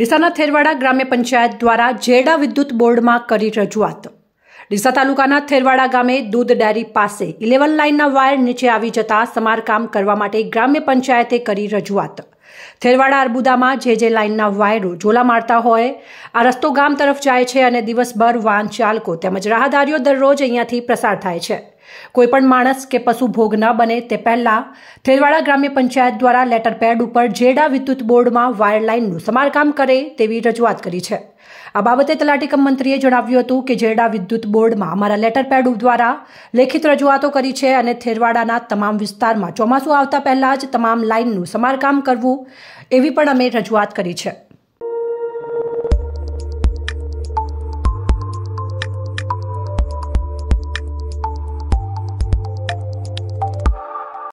ડીસાના થેરવાડા ગ્રામ્ય પંચાયત દ્વારા જેડા વિદ્યુત બોર્ડમાં કરી રજૂઆત ડીસા તાલુકાના થેરવાડા ગામે દૂધ ડેરી પાસે ઇલેવન લાઇનના વાયર નીચે આવી જતા સમારકામ કરવા માટે ગ્રામ્ય પંચાયતે કરી રજૂઆત થેરવાડા અર્બુદામાં જે જે લાઇનના વાયરો ઝોલા મારતા હોય આ રસ્તો ગામ તરફ જાય છે અને દિવસભર વાહન ચાલકો તેમજ રાહદારીઓ દરરોજ અહીંયાથી પસાર થાય છે કોઈપણ માણસ કે પશુ ભોગ ન બને તે પહેલાં થેલવાડા ગ્રામ્ય પંચાયત દ્વારા લેટર પેડ ઉપર જેડા વિદ્યુત બોર્ડમાં વાયર લાઇનનું સમારકામ કરે તેવી રજૂઆત કરી છે આ બાબતે તલાટીકમ મંત્રીએ જણાવ્યું હતું કે જેરડા વિદ્યુત બોર્ડમાં અમારા લેટર પેડ દ્વારા લેખિત રજૂઆતો કરી છે અને થેરવાડાના તમામ વિસ્તારમાં ચોમાસું આવતા પહેલાં જ તમામ લાઇનનું સમારકામ કરવું એવી પણ અમે રજૂઆત કરી છે